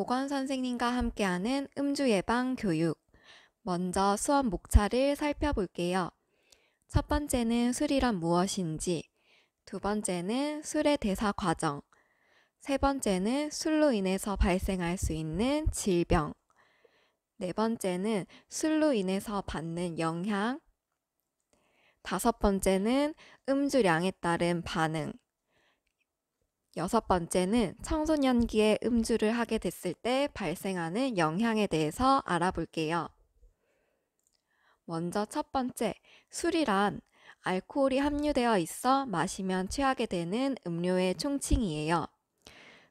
보건 선생님과 함께하는 음주 예방 교육. 먼저 수업 목차를 살펴볼게요. 첫 번째는 술이란 무엇인지, 두 번째는 술의 대사 과정, 세 번째는 술로 인해서 발생할 수 있는 질병, 네 번째는 술로 인해서 받는 영향, 다섯 번째는 음주량에 따른 반응, 여섯 번째는 청소년기에 음주를 하게 됐을 때 발생하는 영향에 대해서 알아볼게요. 먼저 첫 번째, 술이란 알코올이 함유되어 있어 마시면 취하게 되는 음료의 총칭이에요.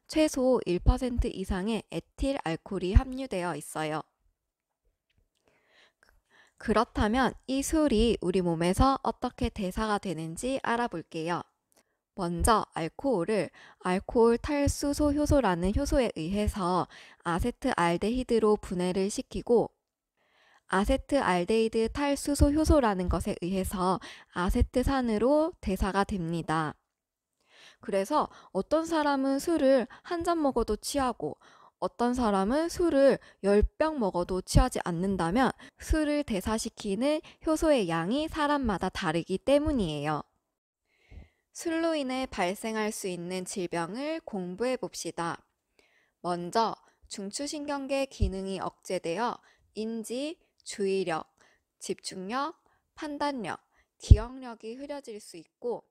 최소 1% 이상의 에틸 알코올이 함유되어 있어요. 그렇다면 이 술이 우리 몸에서 어떻게 대사가 되는지 알아볼게요. 먼저 알코올을 알코올 탈수소 효소라는 효소에 의해서 아세트알데히드로 분해를 시키고 아세트알데히드 탈수소 효소라는 것에 의해서 아세트산으로 대사가 됩니다. 그래서 어떤 사람은 술을 한 잔 먹어도 취하고 어떤 사람은 술을 열 병 먹어도 취하지 않는다면 술을 대사시키는 효소의 양이 사람마다 다르기 때문이에요. 술로 인해 발생할 수 있는 질병을 공부해 봅시다. 먼저 중추신경계 기능이 억제되어 인지, 주의력, 집중력, 판단력, 기억력이 흐려질 수 있고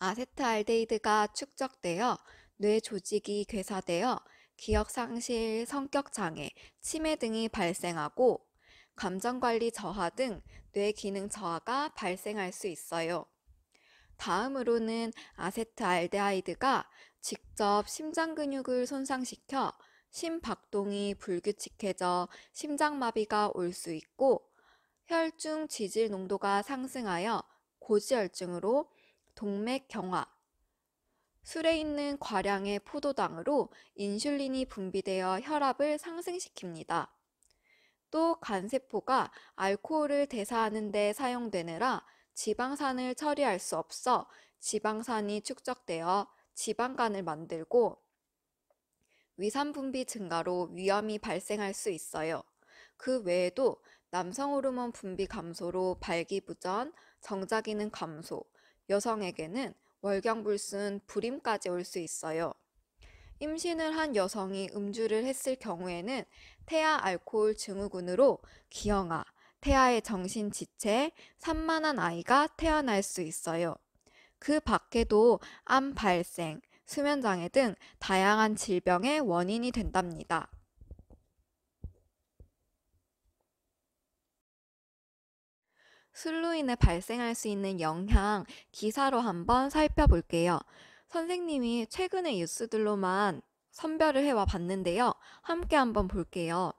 아세트알데히드가 축적되어 뇌 조직이 괴사되어 기억상실, 성격장애, 치매 등이 발생하고 감정관리 저하 등 뇌기능 저하가 발생할 수 있어요. 다음으로는 아세트알데하이드가 직접 심장 근육을 손상시켜 심박동이 불규칙해져 심장마비가 올 수 있고 혈중 지질 농도가 상승하여 고지혈증으로 동맥 경화, 술에 있는 과량의 포도당으로 인슐린이 분비되어 혈압을 상승시킵니다. 또 간세포가 알코올을 대사하는 데 사용되느라 지방산을 처리할 수 없어 지방산이 축적되어 지방간을 만들고 위산 분비 증가로 위염이 발생할 수 있어요. 그 외에도 남성 호르몬 분비 감소로 발기부전, 정자기능 감소, 여성에게는 월경불순, 불임까지 올 수 있어요. 임신을 한 여성이 음주를 했을 경우에는 태아 알코올 증후군으로 기형아, 태아의 정신 지체에 산만한 아이가 태어날 수 있어요. 그 밖에도 암 발생, 수면장애 등 다양한 질병의 원인이 된답니다. 술로 인해 발생할 수 있는 영향 기사로 한번 살펴볼게요. 선생님이 최근의 뉴스들로만 선별을 해와 봤는데요. 함께 한번 볼게요.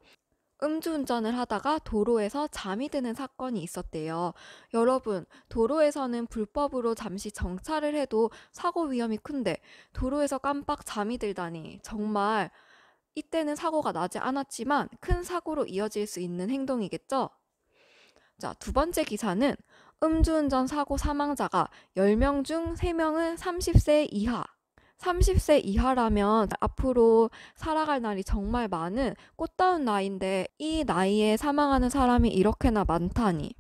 음주운전을 하다가 도로에서 잠이 드는 사건이 있었대요. 여러분, 도로에서는 불법으로 잠시 정차를 해도 사고 위험이 큰데, 도로에서 깜빡 잠이 들다니, 정말, 이때는 사고가 나지 않았지만 큰 사고로 이어질 수 있는 행동이겠죠? 자, 두 번째 기사는 음주운전 사고 사망자가 10명 중 3명은 30세 이하, 30세 이하라면 앞으로 살아갈 날이 정말 많은 꽃다운 나이인데 이 나이에 사망하는 사람이 이렇게나 많다니.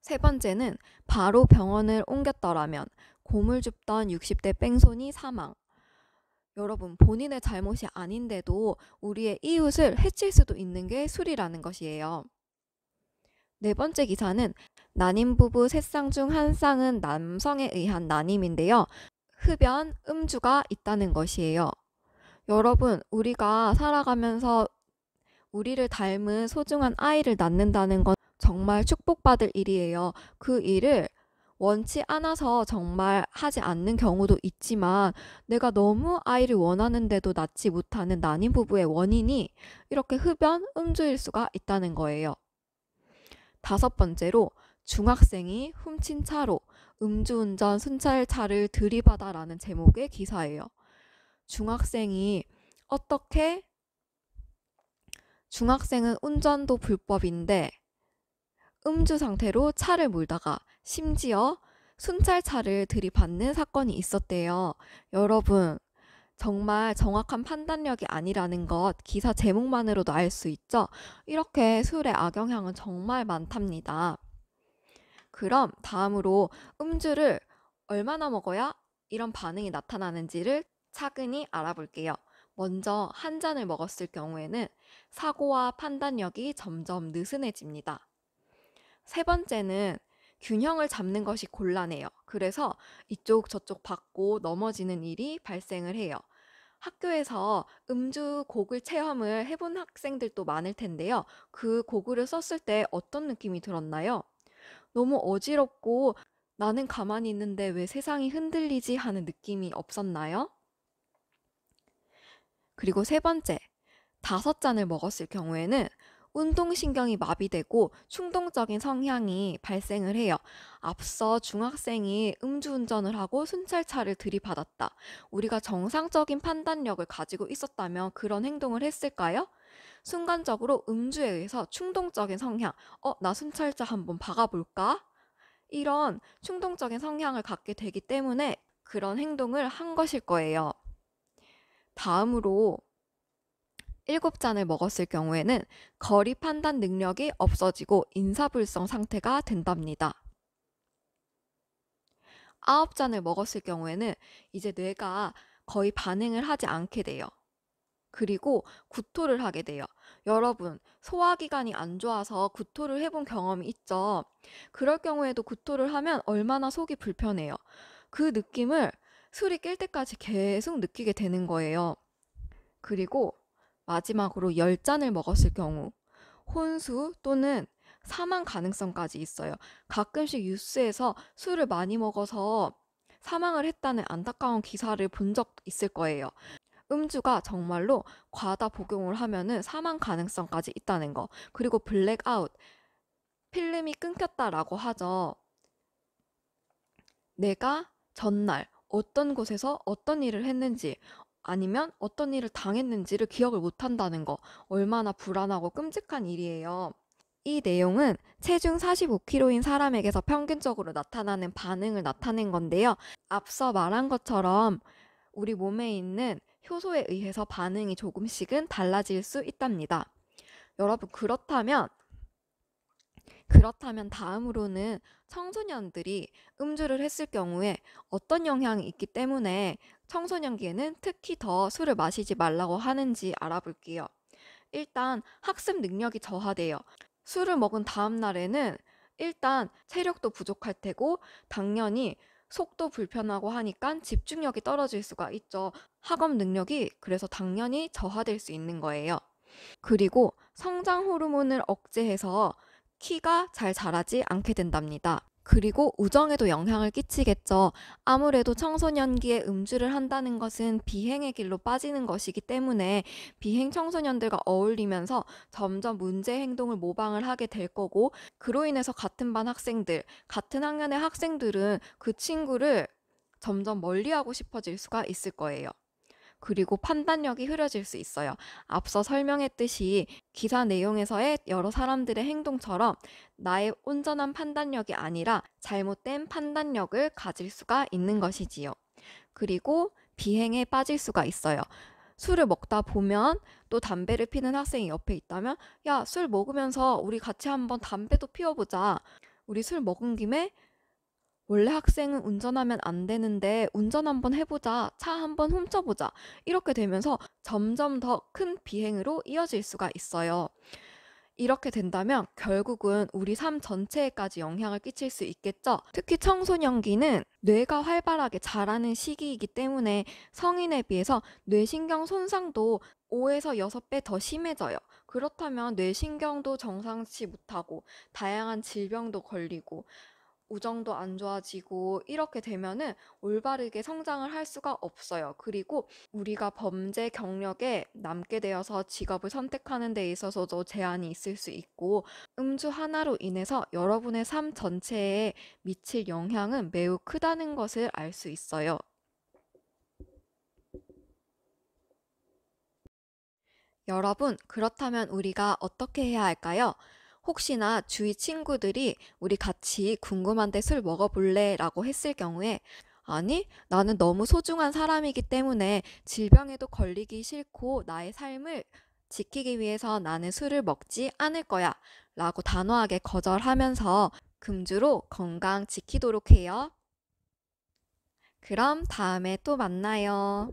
세 번째는 바로 병원을 옮겼더라면 고물 줍던 60대 뺑소니 사망. 여러분, 본인의 잘못이 아닌데도 우리의 이웃을 해칠 수도 있는 게 술이라는 것이에요. 네 번째 기사는 난임 부부 세 쌍 중 한 쌍은 남성에 의한 난임인데요. 흡연, 음주가 있다는 것이에요. 여러분, 우리가 살아가면서 우리를 닮은 소중한 아이를 낳는다는 건 정말 축복받을 일이에요. 그 일을 원치 않아서 정말 하지 않는 경우도 있지만 내가 너무 아이를 원하는데도 낳지 못하는 난임 부부의 원인이 이렇게 흡연, 음주일 수가 있다는 거예요. 다섯 번째로 중학생이 훔친 차로 음주운전 순찰차를 들이받아라는 제목의 기사예요. 중학생이 어떻게 중학생은 운전도 불법인데 음주 상태로 차를 몰다가 심지어 순찰차를 들이받는 사건이 있었대요. 여러분, 정말 정확한 판단력이 아니라는 것 기사 제목만으로도 알 수 있죠? 이렇게 술의 악영향은 정말 많답니다. 그럼 다음으로 음주를 얼마나 먹어야 이런 반응이 나타나는지를 차근히 알아볼게요. 먼저 한 잔을 먹었을 경우에는 사고와 판단력이 점점 느슨해집니다. 세 번째는 균형을 잡는 것이 곤란해요. 그래서 이쪽 저쪽 받고 넘어지는 일이 발생을 해요. 학교에서 음주 고글 체험을 해본 학생들도 많을 텐데요. 그 고글을 썼을 때 어떤 느낌이 들었나요? 너무 어지럽고 나는 가만히 있는데 왜 세상이 흔들리지 하는 느낌이 없었나요? 그리고 세 번째, 다섯 잔을 먹었을 경우에는 운동신경이 마비되고 충동적인 성향이 발생을 해요. 앞서 중학생이 음주운전을 하고 순찰차를 들이받았다. 우리가 정상적인 판단력을 가지고 있었다면 그런 행동을 했을까요? 순간적으로 음주에 의해서 충동적인 성향, 어, 나 순찰자 한번 박아볼까? 이런 충동적인 성향을 갖게 되기 때문에 그런 행동을 한 것일 거예요. 다음으로 일곱 잔을 먹었을 경우에는 거리 판단 능력이 없어지고 인사불성 상태가 된답니다. 아홉 잔을 먹었을 경우에는 이제 뇌가 거의 반응을 하지 않게 돼요. 그리고 구토를 하게 돼요. 여러분, 소화기관이 안 좋아서 구토를 해본 경험이 있죠? 그럴 경우에도 구토를 하면 얼마나 속이 불편해요. 그 느낌을 술이 깰 때까지 계속 느끼게 되는 거예요. 그리고 마지막으로 열잔을 먹었을 경우 혼수 또는 사망 가능성까지 있어요. 가끔씩 뉴스에서 술을 많이 먹어서 사망을 했다는 안타까운 기사를 본 적 있을 거예요. 음주가 정말로 과다 복용을 하면은 사망 가능성까지 있다는 거. 그리고 블랙아웃. 필름이 끊겼다라고 하죠. 내가 전날 어떤 곳에서 어떤 일을 했는지 아니면 어떤 일을 당했는지를 기억을 못 한다는 거. 얼마나 불안하고 끔찍한 일이에요. 이 내용은 체중 45kg인 사람에게서 평균적으로 나타나는 반응을 나타낸 건데요. 앞서 말한 것처럼 우리 몸에 있는 효소에 의해서 반응이 조금씩은 달라질 수 있답니다. 여러분, 그렇다면, 그렇다면 다음으로는 청소년들이 음주를 했을 경우에 어떤 영향이 있기 때문에 청소년기에는 특히 더 술을 마시지 말라고 하는지 알아볼게요. 일단 학습 능력이 저하돼요. 술을 먹은 다음 날에는 일단 체력도 부족할 테고 당연히 속도 불편하고 하니까 집중력이 떨어질 수가 있죠. 학업 능력이 그래서 당연히 저하될 수 있는 거예요. 그리고 성장 호르몬을 억제해서 키가 잘 자라지 않게 된답니다. 그리고 우정에도 영향을 끼치겠죠. 아무래도 청소년기에 음주를 한다는 것은 비행의 길로 빠지는 것이기 때문에 비행 청소년들과 어울리면서 점점 문제 행동을 모방을 하게 될 거고, 그로 인해서 같은 반 학생들, 같은 학년의 학생들은 그 친구를 점점 멀리하고 싶어질 수가 있을 거예요. 그리고 판단력이 흐려질 수 있어요. 앞서 설명했듯이 기사 내용에서의 여러 사람들의 행동처럼 나의 온전한 판단력이 아니라 잘못된 판단력을 가질 수가 있는 것이지요. 그리고 비행에 빠질 수가 있어요. 술을 먹다 보면 또 담배를 피는 학생이 옆에 있다면 야, 술 먹으면서 우리 같이 한번 담배도 피워보자. 우리 술 먹은 김에 원래 학생은 운전하면 안 되는데 운전 한번 해보자, 차 한번 훔쳐보자 이렇게 되면서 점점 더 큰 비행으로 이어질 수가 있어요. 이렇게 된다면 결국은 우리 삶 전체에까지 영향을 끼칠 수 있겠죠. 특히 청소년기는 뇌가 활발하게 자라는 시기이기 때문에 성인에 비해서 뇌신경 손상도 5에서 6배 더 심해져요. 그렇다면 뇌신경도 정상치 못하고 다양한 질병도 걸리고 우정도 안 좋아지고 이렇게 되면은 올바르게 성장을 할 수가 없어요. 그리고 우리가 범죄 경력에 남게 되어서 직업을 선택하는 데 있어서도 제한이 있을 수 있고 음주 하나로 인해서 여러분의 삶 전체에 미칠 영향은 매우 크다는 것을 알 수 있어요. 여러분, 그렇다면 우리가 어떻게 해야 할까요? 혹시나 주위 친구들이 우리 같이 궁금한데 술 먹어볼래? 라고 했을 경우에 아니, 나는 너무 소중한 사람이기 때문에 질병에도 걸리기 싫고 나의 삶을 지키기 위해서 나는 술을 먹지 않을 거야. 라고 단호하게 거절하면서 금주로 건강 지키도록 해요. 그럼 다음에 또 만나요.